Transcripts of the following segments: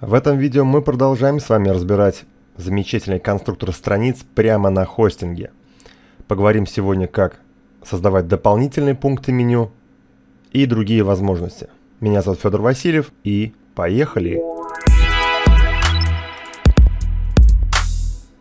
В этом видео мы продолжаем с вами разбирать замечательный конструктор страниц прямо на хостинге. Поговорим сегодня, как создавать дополнительные пункты меню и другие возможности. Меня зовут Федор Васильев и поехали!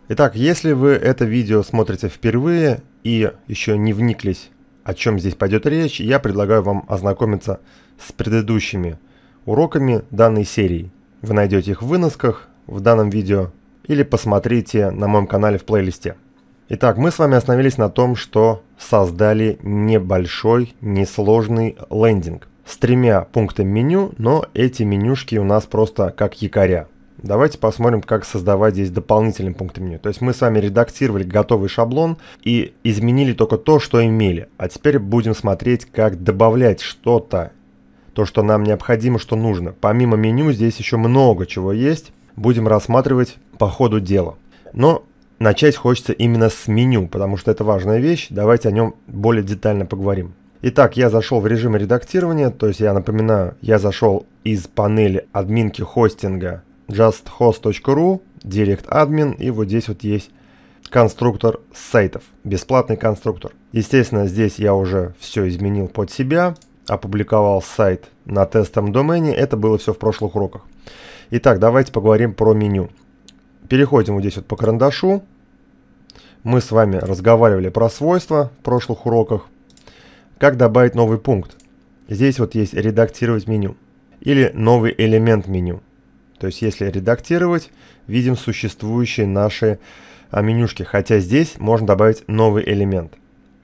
Итак, если вы это видео смотрите впервые и еще не вниклись, о чем здесь пойдет речь, я предлагаю вам ознакомиться с предыдущими уроками данной серии – вы найдете их в выносках в данном видео или посмотрите на моем канале в плейлисте. Итак, мы с вами остановились на том, что создали небольшой, несложный лендинг с тремя пунктами меню, но эти менюшки у нас просто как якоря. Давайте посмотрим, как создавать здесь дополнительные пункты меню. То есть мы с вами редактировали готовый шаблон и изменили только то, что имели. А теперь будем смотреть, как добавлять что-то то, что нам необходимо, что нужно. Помимо меню здесь еще много чего есть, будем рассматривать по ходу дела. Но начать хочется именно с меню, потому что это важная вещь, давайте о нем более детально поговорим. Итак, я зашел в режим редактирования, то есть я напоминаю, я зашел из панели админки хостинга justhost.ru, Direct Admin, и вот здесь вот есть конструктор сайтов, бесплатный конструктор. Естественно, здесь я уже все изменил под себя, опубликовал сайт на тестовом домене. Это было все в прошлых уроках. Итак, давайте поговорим про меню. Переходим вот здесь вот по карандашу. Мы с вами разговаривали про свойства в прошлых уроках. Как добавить новый пункт? Здесь вот есть редактировать меню или новый элемент меню. То есть если редактировать, видим существующие наши а, менюшки, хотя здесь можно добавить новый элемент.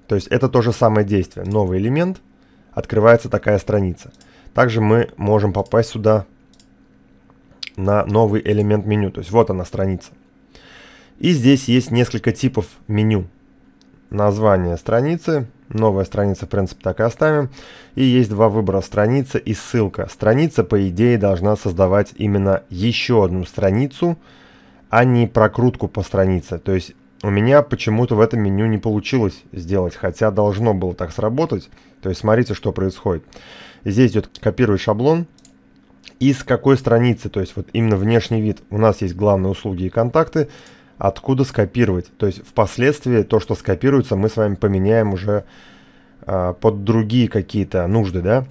То есть это то же самое действие. Новый элемент – открывается такая страница. Также мы можем попасть сюда на новый элемент меню. То есть вот она страница. И здесь есть несколько типов меню. Название страницы, новая страница, в принципе, так и оставим. И есть два выбора, страница и ссылка. Страница, по идее, должна создавать именно еще одну страницу, а не прокрутку по странице. То есть у меня почему-то в этом меню не получилось сделать, хотя должно было так сработать. То есть смотрите, что происходит. Здесь идет копировать шаблон. И с какой страницы, то есть вот именно внешний вид, у нас есть главные услуги и контакты, откуда скопировать. То есть впоследствии то, что скопируется, мы с вами поменяем уже э, под другие какие-то нужды, да.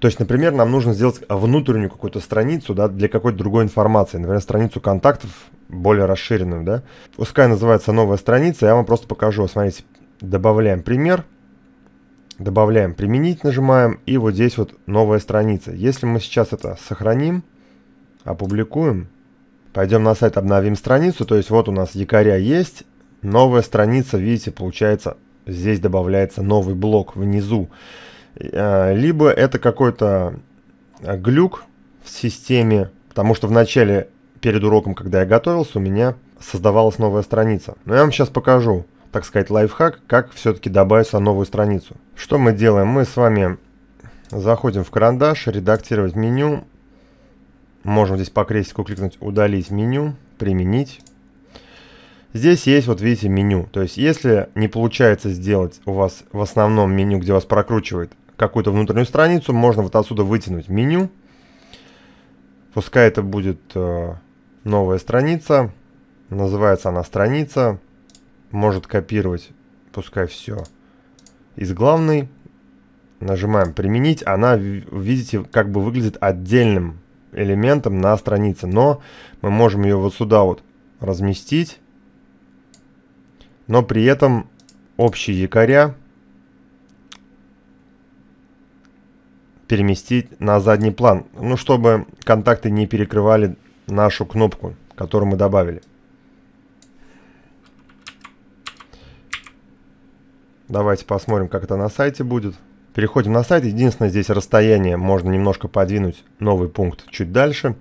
То есть, например, нам нужно сделать внутреннюю какую-то страницу, да, для какой-то другой информации. Например, страницу контактов более расширенную, да. Пускай называется новая страница, я вам просто покажу. Смотрите, добавляем пример, добавляем применить, нажимаем, и вот здесь вот новая страница. Если мы сейчас это сохраним, опубликуем, пойдем на сайт, обновим страницу, то есть вот у нас якоря есть, новая страница, видите, получается, здесь добавляется новый блок внизу. Э, либо это какой-то э, глюк в системе, потому что в начале перед уроком, когда я готовился, у меня создавалась новая страница. Но я вам сейчас покажу, так сказать, лайфхак, как все-таки добавить сюда новую страницу. Что мы делаем? Мы с вами заходим в карандаш, редактировать меню. Можем здесь по крестику кликнуть «Удалить меню», «Применить». Здесь есть, вот видите, меню. То есть, если не получается сделать у вас в основном меню, где вас прокручивает какую-то внутреннюю страницу, можно вот отсюда вытянуть меню. Пускай это будет э, новая страница. Называется она страница. Может копировать, пускай все. Из главной нажимаем применить. Она, видите, как бы выглядит отдельным элементом на странице. Но мы можем ее вот сюда вот разместить. Но при этом общие якоря переместить на задний план. Ну, чтобы контакты не перекрывали нашу кнопку, которую мы добавили. Давайте посмотрим, как это на сайте будет. Переходим на сайт. Единственное, здесь расстояние можно немножко подвинуть новый пункт чуть дальше.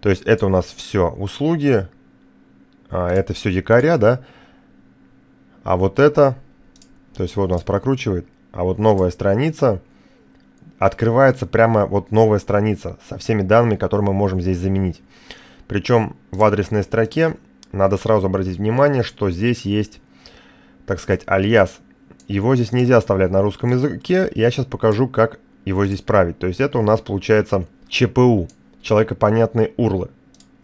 То есть это у нас все услуги, а, это все якоря, да? А вот это, то есть вот у нас прокручивает, а вот новая страница, открывается прямо вот новая страница со всеми данными, которые мы можем здесь заменить. Причем в адресной строке надо сразу обратить внимание, что здесь есть, так сказать, альяс. Его здесь нельзя оставлять на русском языке. Я сейчас покажу, как его здесь править. То есть это у нас получается ЧПУ, человекопонятные урлы.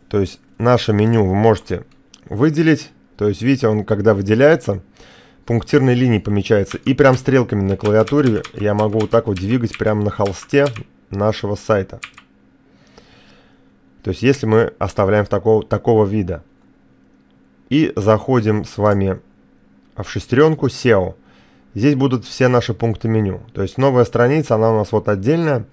То есть наше меню вы можете выделить. То есть видите, он когда выделяется, пунктирной линией помечается. И прям стрелками на клавиатуре я могу вот так вот двигать прямо на холсте нашего сайта. То есть если мы оставляем в такого, такого вида. И заходим с вами в шестеренку SEO. Здесь будут все наши пункты меню. То есть новая страница, она у нас вот отдельная.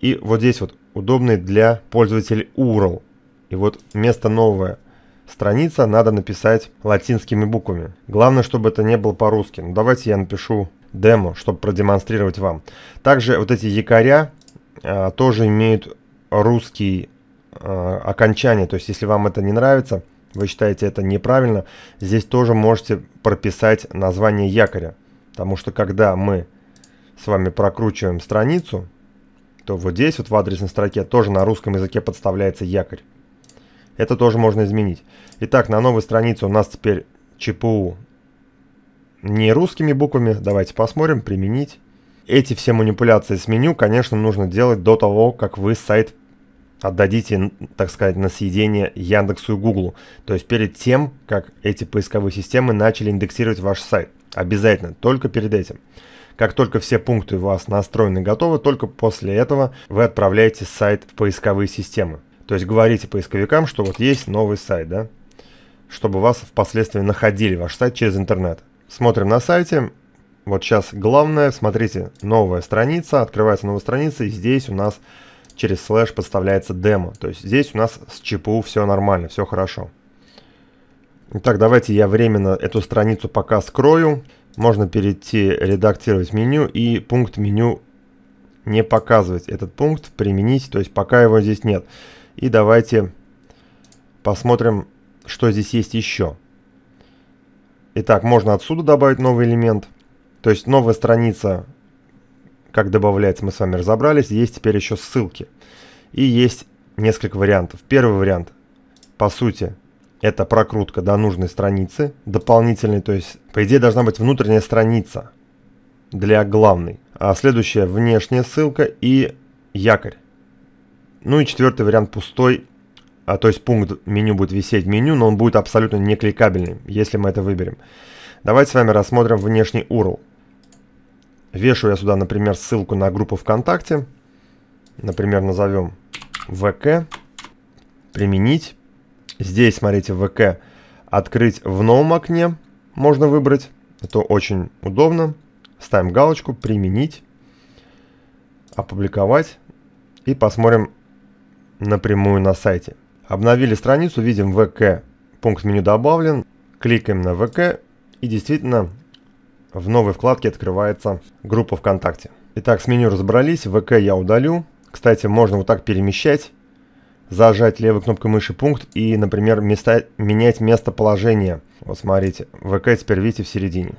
И вот здесь вот удобный для пользователей URL. И вот место новая страница надо написать латинскими буквами. Главное, чтобы это не было по-русски. Ну, давайте я напишу демо, чтобы продемонстрировать вам. Также вот эти якоря а, тоже имеют русский э, окончание. То есть, если вам это не нравится, вы считаете это неправильно, здесь тоже можете прописать название якоря. Потому что когда мы с вами прокручиваем страницу, то вот здесь вот в адресной строке тоже на русском языке подставляется якорь. Это тоже можно изменить. Итак, на новой странице у нас теперь ЧПУ не русскими буквами. Давайте посмотрим, применить. Эти все манипуляции с меню, конечно, нужно делать до того, как вы сайт отдадите, так сказать, на съедение Яндексу и Гуглу. То есть перед тем, как эти поисковые системы начали индексировать ваш сайт. Обязательно, только перед этим. Как только все пункты у вас настроены и готовы, только после этого вы отправляете сайт в поисковые системы. То есть говорите поисковикам, что вот есть новый сайт, да? Чтобы вас впоследствии находили, ваш сайт через интернет. Смотрим на сайте. Вот сейчас главное, смотрите, новая страница, открывается новая страница, и здесь у нас через слэш подставляется демо. То есть здесь у нас с ЧПУ все нормально, все хорошо. Итак, давайте я временно эту страницу пока скрою. Можно перейти редактировать меню и пункт меню не показывать. Этот пункт применить, то есть пока его здесь нет. И давайте посмотрим, что здесь есть еще. Итак, можно отсюда добавить новый элемент. То есть новая страница как добавлять, мы с вами разобрались. Есть теперь еще ссылки. И есть несколько вариантов. Первый вариант, по сути, это прокрутка до нужной страницы, дополнительной, то есть, по идее, должна быть внутренняя страница для главной. А следующая внешняя ссылка и якорь. Ну и четвертый вариант пустой, а, то есть пункт меню будет висеть в меню, но он будет абсолютно не кликабельный, если мы это выберем. Давайте с вами рассмотрим внешний URL. Вешаю я сюда, например, ссылку на группу ВКонтакте. Например, назовем ВК. Применить. Здесь, смотрите, ВК открыть в новом окне можно выбрать. Это очень удобно. Ставим галочку «Применить», «Опубликовать» и посмотрим напрямую на сайте. Обновили страницу, видим ВК, пункт меню добавлен, кликаем на ВК и действительно в новой вкладке открывается группа ВКонтакте. Итак, с меню разобрались. ВК я удалю. Кстати, можно вот так перемещать. Зажать левой кнопкой мыши пункт и, например, места, менять местоположение. Вот смотрите, ВК теперь видите в середине.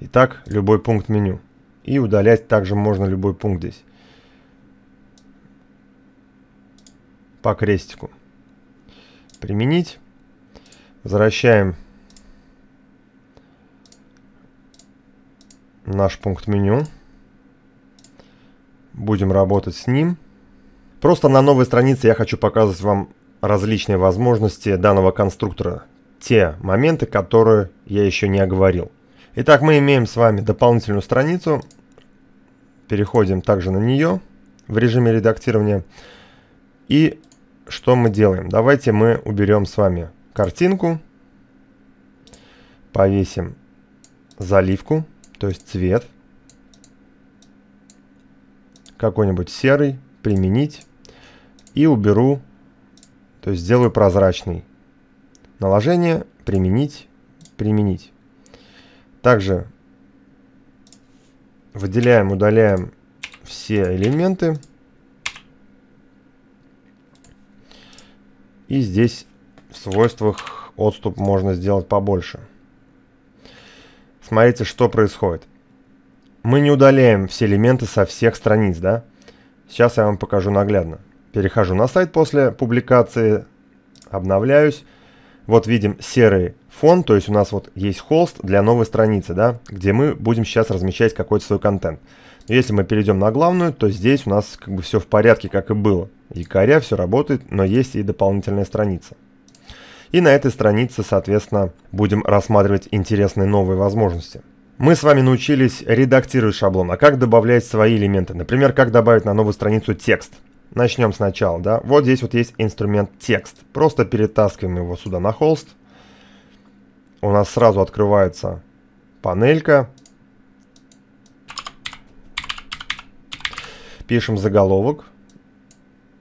Итак, любой пункт меню. И удалять также можно любой пункт здесь. По крестику. Применить. Возвращаем наш пункт меню. Будем работать с ним. Просто на новой странице я хочу показывать вам различные возможности данного конструктора. Те моменты, которые я еще не оговорил. Итак, мы имеем с вами дополнительную страницу. Переходим также на нее в режиме редактирования. И что мы делаем? Давайте мы уберем с вами картинку. Повесим заливку. То есть цвет. Какой-нибудь серый. Применить. И уберу. То есть сделаю прозрачный. Наложение. Применить. Применить. Также выделяем, удаляем все элементы. И здесь в свойствах отступ можно сделать побольше. Смотрите, что происходит. Мы не удаляем все элементы со всех страниц, да? Сейчас я вам покажу наглядно. Перехожу на сайт после публикации, обновляюсь. Вот видим серый фон, то есть у нас вот есть холст для новой страницы, да, где мы будем сейчас размещать какой-то свой контент. если мы перейдем на главную, то здесь у нас как бы все в порядке, как и было. Якоря, все работает, но есть и дополнительная страница. И на этой странице, соответственно, будем рассматривать интересные новые возможности. Мы с вами научились редактировать шаблон, а как добавлять свои элементы. Например, как добавить на новую страницу текст. Начнем сначала, да. Вот здесь вот есть инструмент текст. Просто перетаскиваем его сюда на холст. У нас сразу открывается панелька. Пишем заголовок.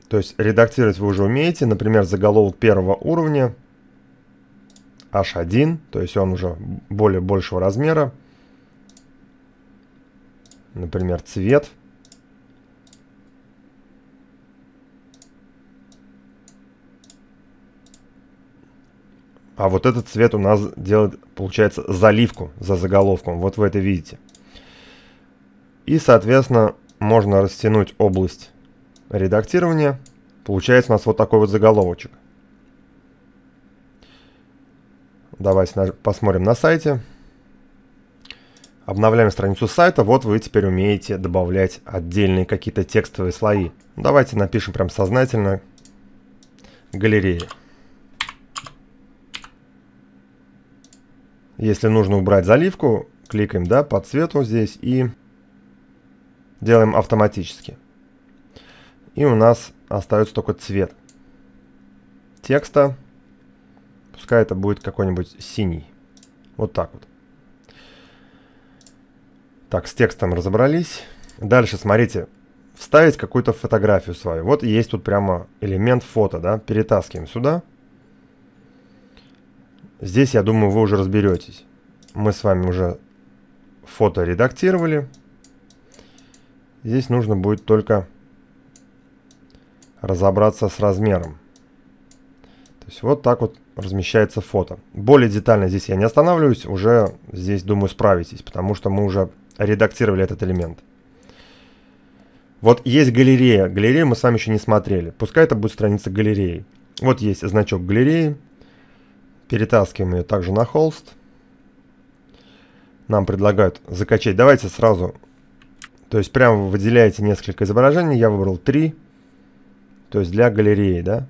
То есть редактировать вы уже умеете. Например, заголовок первого уровня. H1, то есть он уже более большего размера. Например, цвет. А вот этот цвет у нас делает, получается, заливку за заголовком. Вот вы это видите. И, соответственно, можно растянуть область редактирования. Получается у нас вот такой вот заголовочек. Давайте посмотрим на сайте. Обновляем страницу сайта. Вот вы теперь умеете добавлять отдельные какие-то текстовые слои. Давайте напишем прям сознательно галереи. Если нужно убрать заливку, кликаем да, по цвету здесь и делаем автоматически. И у нас остается только цвет текста. Пускай это будет какой-нибудь синий. Вот так вот. Так, с текстом разобрались. Дальше, смотрите, вставить какую-то фотографию свою. Вот есть тут прямо элемент фото, да. Перетаскиваем сюда. Здесь, я думаю, вы уже разберетесь. Мы с вами уже фото редактировали. Здесь нужно будет только разобраться с размером. То есть вот так вот размещается фото. Более детально здесь я не останавливаюсь, уже здесь, думаю, справитесь, потому что мы уже редактировали этот элемент. Вот есть галерея. Галерею мы с вами еще не смотрели. Пускай это будет страница галереи. Вот есть значок галереи. Перетаскиваем ее также на холст. Нам предлагают закачать. Давайте сразу... То есть прямо выделяете несколько изображений. Я выбрал три. То есть для галереи, да?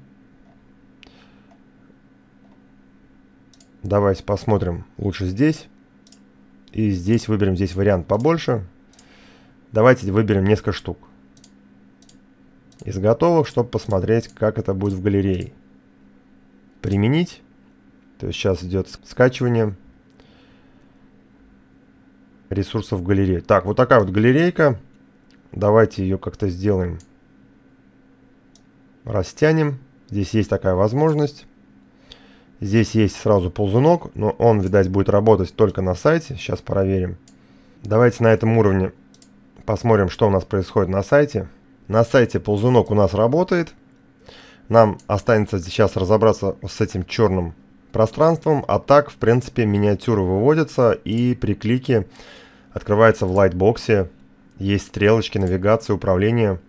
Давайте посмотрим лучше здесь. И здесь выберем здесь вариант побольше. Давайте выберем несколько штук. Из готовых, чтобы посмотреть, как это будет в галерее. Применить. То есть сейчас идет скачивание ресурсов в Так, вот такая вот галерейка. Давайте ее как-то сделаем. Растянем. Здесь есть такая возможность. Здесь есть сразу ползунок, но он, видать, будет работать только на сайте. Сейчас проверим. Давайте на этом уровне посмотрим, что у нас происходит на сайте. На сайте ползунок у нас работает. Нам останется сейчас разобраться с этим черным пространством, а так, в принципе, миниатюры выводятся и при клике открывается в лайтбоксе. Есть стрелочки, навигация, управление.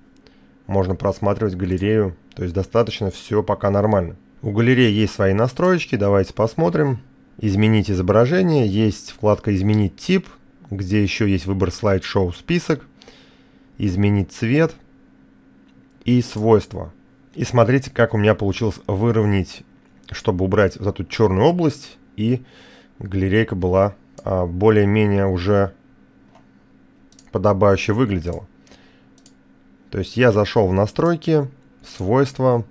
Можно просматривать галерею. То есть достаточно все пока нормально. У галереи есть свои настроечки, давайте посмотрим. Изменить изображение, есть вкладка «Изменить тип», где еще есть выбор слайд-шоу список, изменить цвет и свойства. И смотрите, как у меня получилось выровнять, чтобы убрать вот эту черную область, и галерейка была а, более-менее уже подобающе выглядела. То есть я зашел в настройки, свойства,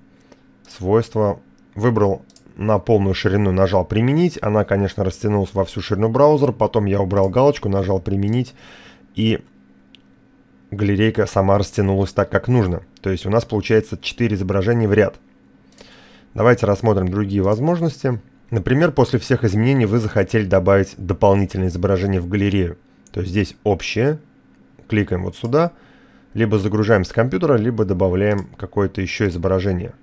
свойства Выбрал на полную ширину, нажал применить. Она, конечно, растянулась во всю ширину браузера. Потом я убрал галочку, нажал применить. И галерейка сама растянулась так, как нужно. То есть у нас получается 4 изображения в ряд. Давайте рассмотрим другие возможности. Например, после всех изменений вы захотели добавить дополнительное изображение в галерею. То есть здесь общее. Кликаем вот сюда. Либо загружаем с компьютера, либо добавляем какое-то еще изображение.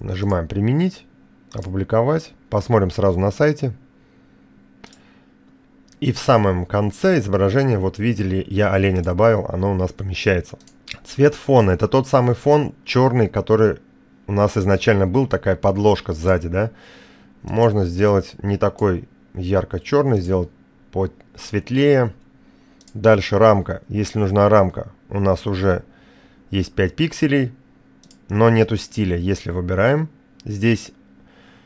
Нажимаем «Применить», «Опубликовать». Посмотрим сразу на сайте. И в самом конце изображение, вот видели, я оленя добавил, оно у нас помещается. Цвет фона, это тот самый фон черный, который у нас изначально был, такая подложка сзади, да. Можно сделать не такой ярко-черный, сделать светлее. Дальше рамка, если нужна рамка, у нас уже есть 5 пикселей, но нету стиля. Если выбираем, здесь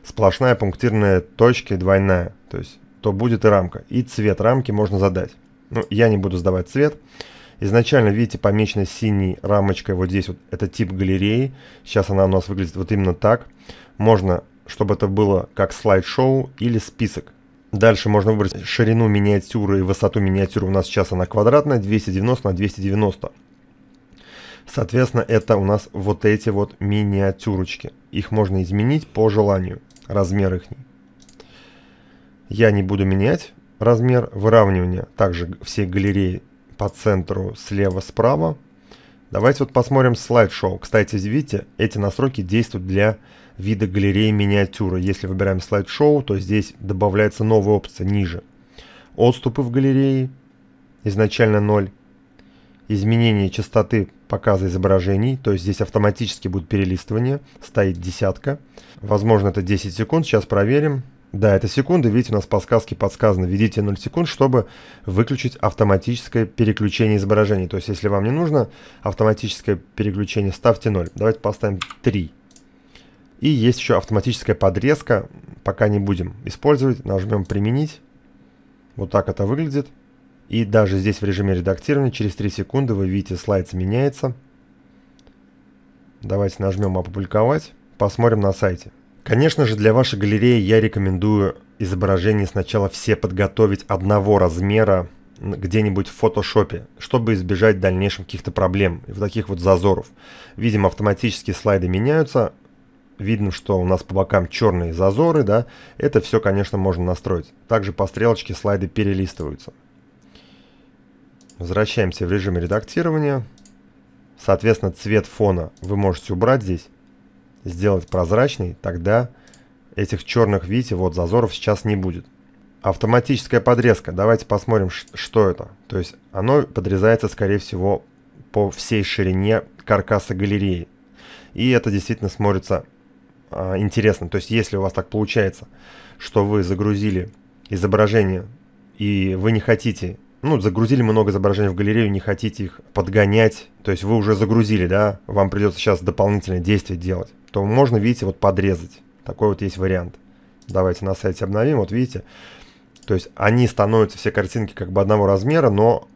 сплошная пунктирная точка двойная, то есть то будет и рамка. И цвет рамки можно задать. Ну, я не буду сдавать цвет. Изначально, видите, помечена синей рамочкой вот здесь. вот Это тип галереи. Сейчас она у нас выглядит вот именно так. Можно, чтобы это было как слайд-шоу или список. Дальше можно выбрать ширину миниатюры и высоту миниатюры. У нас сейчас она квадратная, 290 на 290. Соответственно, это у нас вот эти вот миниатюрочки. Их можно изменить по желанию, размер их. Я не буду менять размер выравнивания. Также все галереи по центру слева-справа. Давайте вот посмотрим слайд-шоу. Кстати, видите, эти настройки действуют для вида галереи миниатюры. Если выбираем слайд-шоу, то здесь добавляется новая опция ниже. Отступы в галерее изначально 0. Изменение частоты показа изображений, то есть здесь автоматически будет перелистывание, стоит десятка. Возможно, это 10 секунд, сейчас проверим. Да, это секунды, видите, у нас подсказки подсказано, введите 0 секунд, чтобы выключить автоматическое переключение изображений. То есть, если вам не нужно автоматическое переключение, ставьте 0. Давайте поставим 3. И есть еще автоматическая подрезка, пока не будем использовать. Нажмем «Применить». Вот так это выглядит. И даже здесь в режиме редактирования через 3 секунды вы видите слайд меняется. Давайте нажмем «Опубликовать». Посмотрим на сайте. Конечно же, для вашей галереи я рекомендую изображения сначала все подготовить одного размера где-нибудь в фотошопе, чтобы избежать в дальнейшем каких-то проблем, вот таких вот зазоров. Видим, автоматически слайды меняются, видно, что у нас по бокам черные зазоры, да, это все, конечно, можно настроить. Также по стрелочке слайды перелистываются. Возвращаемся в режим редактирования. Соответственно, цвет фона вы можете убрать здесь, сделать прозрачный, тогда этих черных, видите, вот зазоров сейчас не будет. Автоматическая подрезка. Давайте посмотрим, что это. То есть оно подрезается, скорее всего, по всей ширине каркаса галереи. И это действительно смотрится а, интересно. То есть если у вас так получается, что вы загрузили изображение, и вы не хотите ну, загрузили много изображений в галерею, не хотите их подгонять, то есть вы уже загрузили, да, вам придется сейчас дополнительное действие делать, то можно, видите, вот подрезать. Такой вот есть вариант. Давайте на сайте обновим, вот видите. То есть они становятся все картинки как бы одного размера, но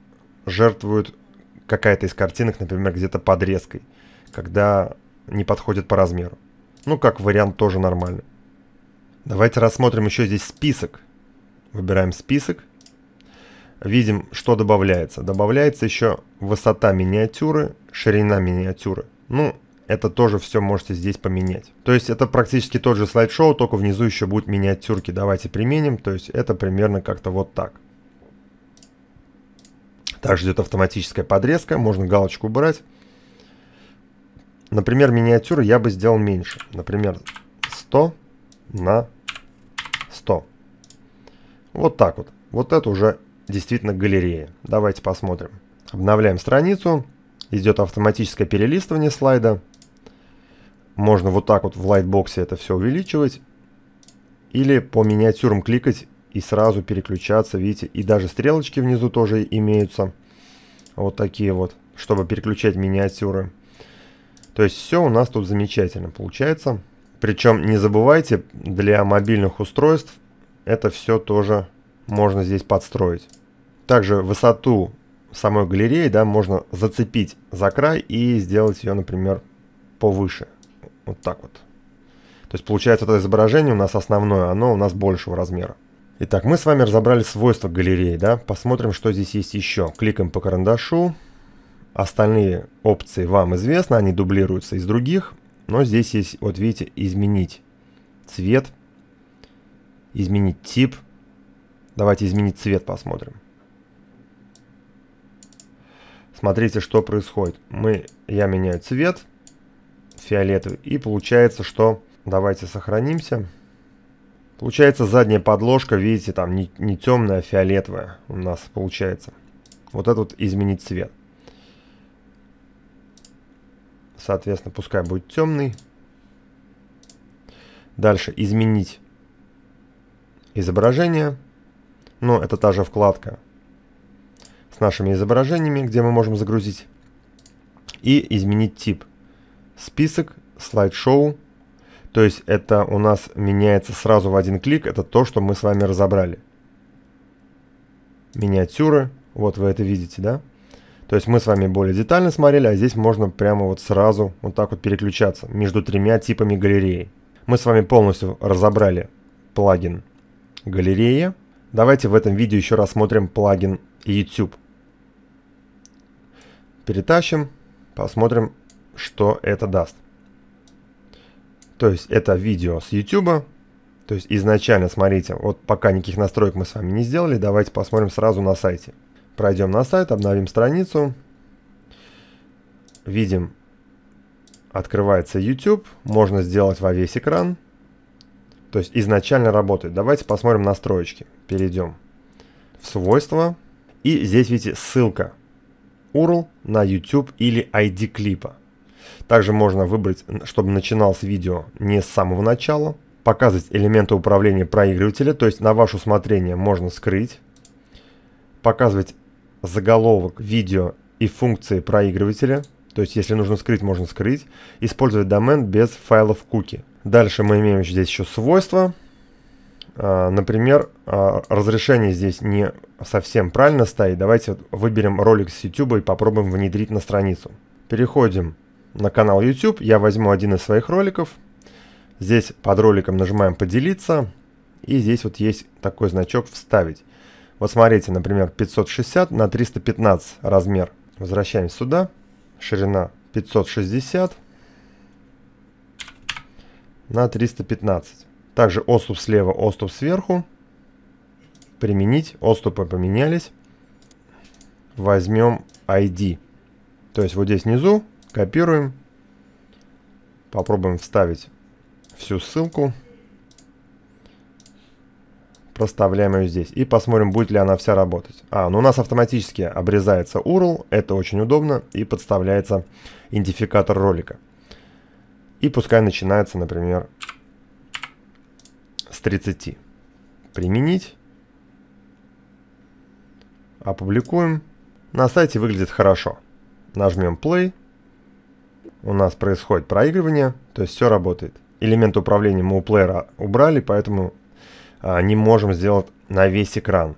жертвуют какая-то из картинок, например, где-то подрезкой, когда не подходит по размеру. Ну, как вариант тоже нормально. Давайте рассмотрим еще здесь список. Выбираем список видим, что добавляется. Добавляется еще высота миниатюры, ширина миниатюры. Ну, это тоже все можете здесь поменять. То есть это практически тот же слайд-шоу, только внизу еще будут миниатюрки. Давайте применим. То есть это примерно как-то вот так. Также идет автоматическая подрезка. Можно галочку убрать. Например, миниатюры я бы сделал меньше. Например, 100 на 100. Вот так вот. Вот это уже действительно галерея. Давайте посмотрим. Обновляем страницу. Идет автоматическое перелистывание слайда. Можно вот так вот в лайтбоксе это все увеличивать. Или по миниатюрам кликать и сразу переключаться. Видите, и даже стрелочки внизу тоже имеются. Вот такие вот, чтобы переключать миниатюры. То есть все у нас тут замечательно получается. Причем не забывайте, для мобильных устройств это все тоже можно здесь подстроить. Также высоту самой галереи да, можно зацепить за край и сделать ее, например, повыше. Вот так вот. То есть получается это изображение у нас основное, оно у нас большего размера. Итак, мы с вами разобрали свойства галереи. Да? Посмотрим, что здесь есть еще. Кликаем по карандашу. Остальные опции вам известны, они дублируются из других. Но здесь есть, вот видите, изменить цвет, изменить тип, Давайте изменить цвет, посмотрим. Смотрите, что происходит. Мы, я меняю цвет фиолетовый. И получается, что... Давайте сохранимся. Получается задняя подложка, видите, там не, не темная, а фиолетовая у нас получается. Вот этот вот изменить цвет. Соответственно, пускай будет темный. Дальше изменить изображение но это та же вкладка с нашими изображениями, где мы можем загрузить и изменить тип. Список, слайд-шоу, то есть это у нас меняется сразу в один клик, это то, что мы с вами разобрали. Миниатюры, вот вы это видите, да? То есть мы с вами более детально смотрели, а здесь можно прямо вот сразу вот так вот переключаться между тремя типами галереи. Мы с вами полностью разобрали плагин галерея, Давайте в этом видео еще рассмотрим плагин YouTube. Перетащим, посмотрим, что это даст. То есть это видео с YouTube. То есть изначально, смотрите, вот пока никаких настроек мы с вами не сделали, давайте посмотрим сразу на сайте. Пройдем на сайт, обновим страницу. Видим, открывается YouTube. Можно сделать во весь экран. То есть изначально работает. Давайте посмотрим настроечки. Перейдем в свойства. И здесь видите ссылка URL на YouTube или ID клипа. Также можно выбрать, чтобы начиналось видео не с самого начала. Показывать элементы управления проигрывателя, то есть на ваше усмотрение можно скрыть. Показывать заголовок видео и функции проигрывателя, то есть если нужно скрыть, можно скрыть. Использовать домен без файлов куки. Дальше мы имеем здесь еще свойства. А, например, а, разрешение здесь не совсем правильно стоит. Давайте выберем ролик с YouTube и попробуем внедрить на страницу. Переходим на канал YouTube. Я возьму один из своих роликов. Здесь под роликом нажимаем «Поделиться». И здесь вот есть такой значок «Вставить». Вот смотрите, например, 560 на 315 размер. Возвращаемся сюда. Ширина 560 на 315. Также оступ слева, оступ сверху. Применить. Оступы поменялись. Возьмем ID. То есть вот здесь внизу копируем. Попробуем вставить всю ссылку. Проставляем ее здесь. И посмотрим, будет ли она вся работать. А, ну у нас автоматически обрезается URL. Это очень удобно. И подставляется идентификатор ролика. И пускай начинается, например, с 30. Применить. Опубликуем. На сайте выглядит хорошо. Нажмем play. У нас происходит проигрывание, то есть все работает. Элемент управления мы у плеера убрали, поэтому а, не можем сделать на весь экран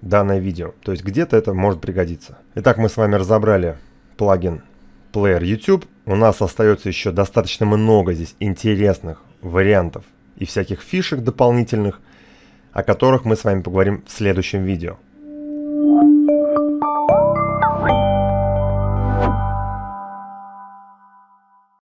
данное видео. То есть где-то это может пригодиться. Итак, мы с вами разобрали плагин Player YouTube. У нас остается еще достаточно много здесь интересных вариантов и всяких фишек дополнительных, о которых мы с вами поговорим в следующем видео.